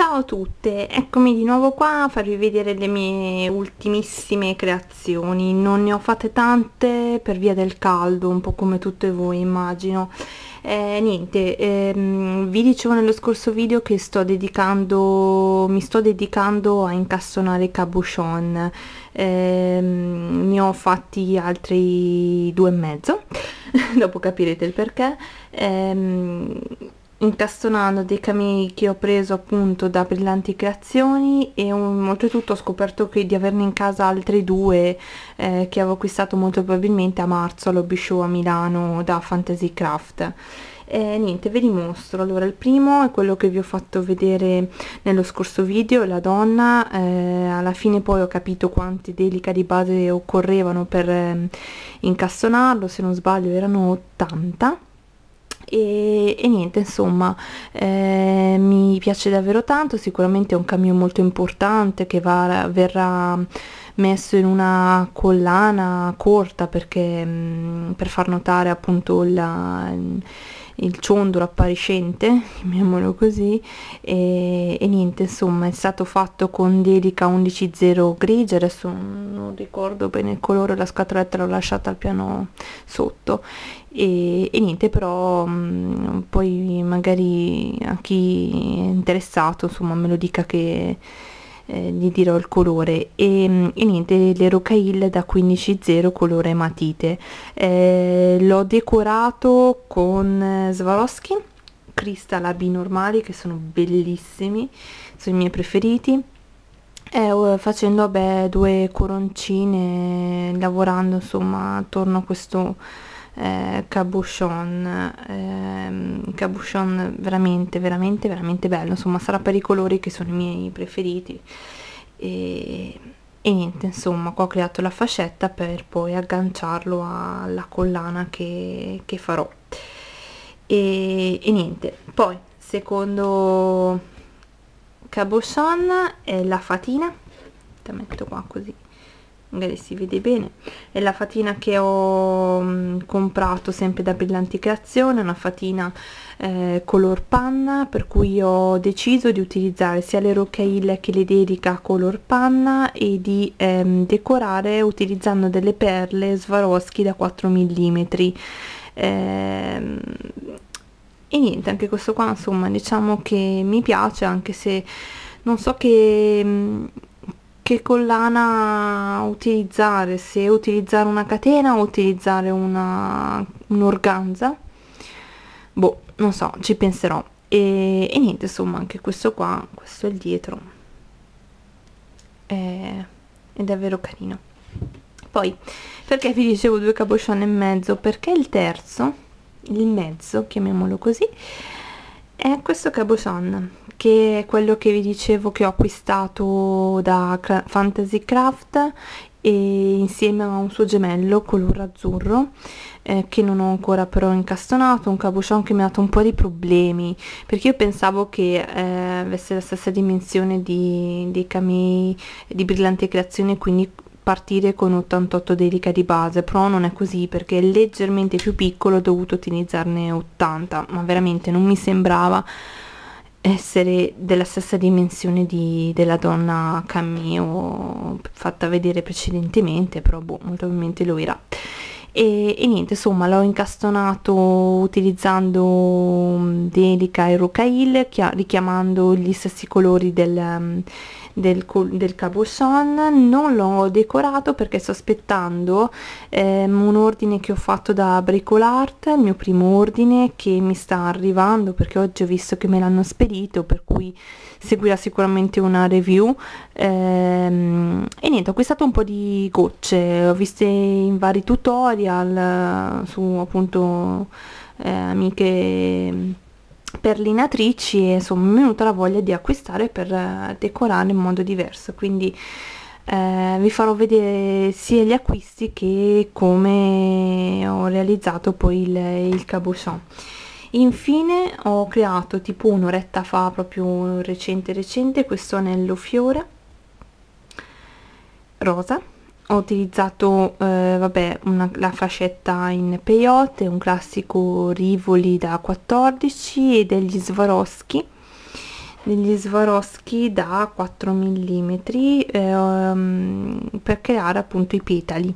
Ciao a tutte, eccomi di nuovo qua a farvi vedere le mie ultimissime creazioni, non ne ho fatte tante per via del caldo, un po' come tutte voi immagino. Eh, niente, ehm, vi dicevo nello scorso video che sto dedicando, mi sto dedicando a incastonare cabochon, eh, ne ho fatti altri due e mezzo, dopo capirete il perché. Eh, incastonando dei camei che ho preso appunto da brillanti creazioni e un, oltretutto ho scoperto che di averne in casa altri due eh, che avevo acquistato molto probabilmente a marzo all'Hobby Show a Milano da Fantasy Craft eh, niente ve li mostro allora il primo è quello che vi ho fatto vedere nello scorso video la donna eh, alla fine poi ho capito quanti delica di base occorrevano per eh, incastonarlo se non sbaglio erano 80 e, e niente insomma eh, mi piace davvero tanto sicuramente è un camion molto importante che va, verrà messo in una collana corta perché mh, mm, per far notare appunto la, il ciondolo appariscente, chiamiamolo così, e, e, niente, insomma è stato fatto con dedica 11.0 grigia, adesso non ricordo bene il colore, la scatoletta l'ho lasciata al piano sotto, e, e niente, però mh, mm, poi magari a chi è interessato, insomma, me lo dica che eh, gli dirò il colore e, mm, e niente le rocaille da 15.0 colore matite eh, l'ho decorato con eh, Swarovski cristalabi normali che sono bellissimi sono i miei preferiti eh, facendo beh, due coroncine lavorando insomma attorno a questo eh, cabochon eh, cabochon veramente veramente veramente bello insomma sarà per i colori che sono i miei preferiti e, e niente insomma qua ho creato la fascetta per poi agganciarlo alla collana che, che farò e, e niente poi secondo cabochon è la fatina la metto qua così magari si vede bene è la fatina che ho mm, comprato sempre da brillanti creazione una fatina eh, color panna per cui ho deciso di utilizzare sia le rocaille che le dedica color panna e di ehm, decorare utilizzando delle perle Swarovski da 4 mm ehm, e niente anche questo qua insomma diciamo che mi piace anche se non so che mh, mm, che collana utilizzare, se utilizzare una catena o utilizzare un'organza. Un boh, non so, ci penserò. E, e, niente, insomma, anche questo qua, questo è il dietro. È, è davvero carino. Poi, perché vi dicevo due caboscione e mezzo? Perché il terzo, il mezzo, chiamiamolo così, è questo Cabochon che è quello che vi dicevo che ho acquistato da Fantasy Craft e insieme a un suo gemello color azzurro eh, che non ho ancora però incastonato un cabochon che mi ha dato un po' di problemi perché io pensavo che eh, avesse la stessa dimensione di, dei camei di brillante creazione quindi partire con 88 d'elica di base, però non è così perché è leggermente più piccolo, ho dovuto utilizzarne 80, ma veramente non mi sembrava essere della stessa dimensione di, della donna cameo fatta vedere precedentemente, però boh, molto probabilmente lo era. E, e, niente, insomma, l'ho incastonato utilizzando Delica e Rocaille, richiamando gli stessi colori del, del, del capuchon non l'ho decorato perché sto aspettando ehm, un ordine che ho fatto da Bricolart il mio primo ordine che mi sta arrivando perché oggi ho visto che me l'hanno spedito per cui seguirà sicuramente una review ehm, e niente ho acquistato un po' di gocce ho viste in vari tutorial eh, su appunto eh, amiche perlinatrici e sono venuta la voglia di acquistare per eh, decorare in modo diverso quindi eh, vi farò vedere sia gli acquisti che come ho realizzato poi il, il cabochon infine ho creato tipo un'oretta fa proprio recente recente questo anello fiore rosa ho utilizzato eh, vabbè, una, la fascetta in peyote, un classico Rivoli da 14 e degli Swarovski, degli Swarovski da 4 mm eh, per creare appunto i petali.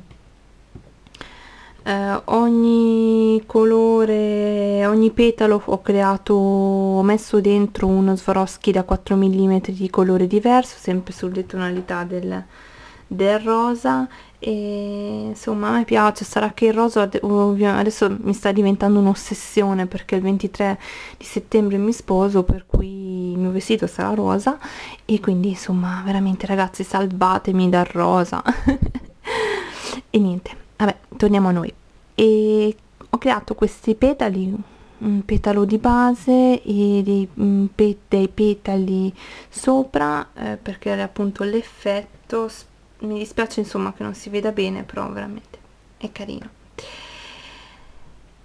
Eh, ogni colore, ogni petalo ho creato, ho messo dentro uno Swarovski da 4 mm di colore diverso, sempre sulle tonalità del, del rosa e insomma a me piace sarà che il rosa oh, adesso mi sta diventando un'ossessione perché il 23 di settembre mi sposo per cui il mio vestito sarà rosa e quindi insomma veramente ragazzi salvatemi dal rosa e niente vabbè torniamo a noi e ho creato questi petali un petalo di base e dei, mm, dei petali sopra eh, perché appunto l'effetto mi dispiace insomma che non si veda bene però veramente è carino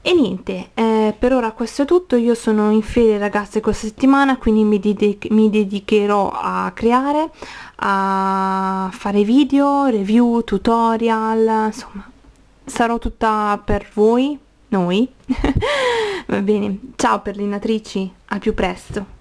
e niente eh, per ora questo è tutto io sono in fede ragazze questa settimana quindi mi, dedic mi dedicherò a creare a fare video review tutorial insomma sarò tutta per voi noi va bene ciao perlinatrici a più presto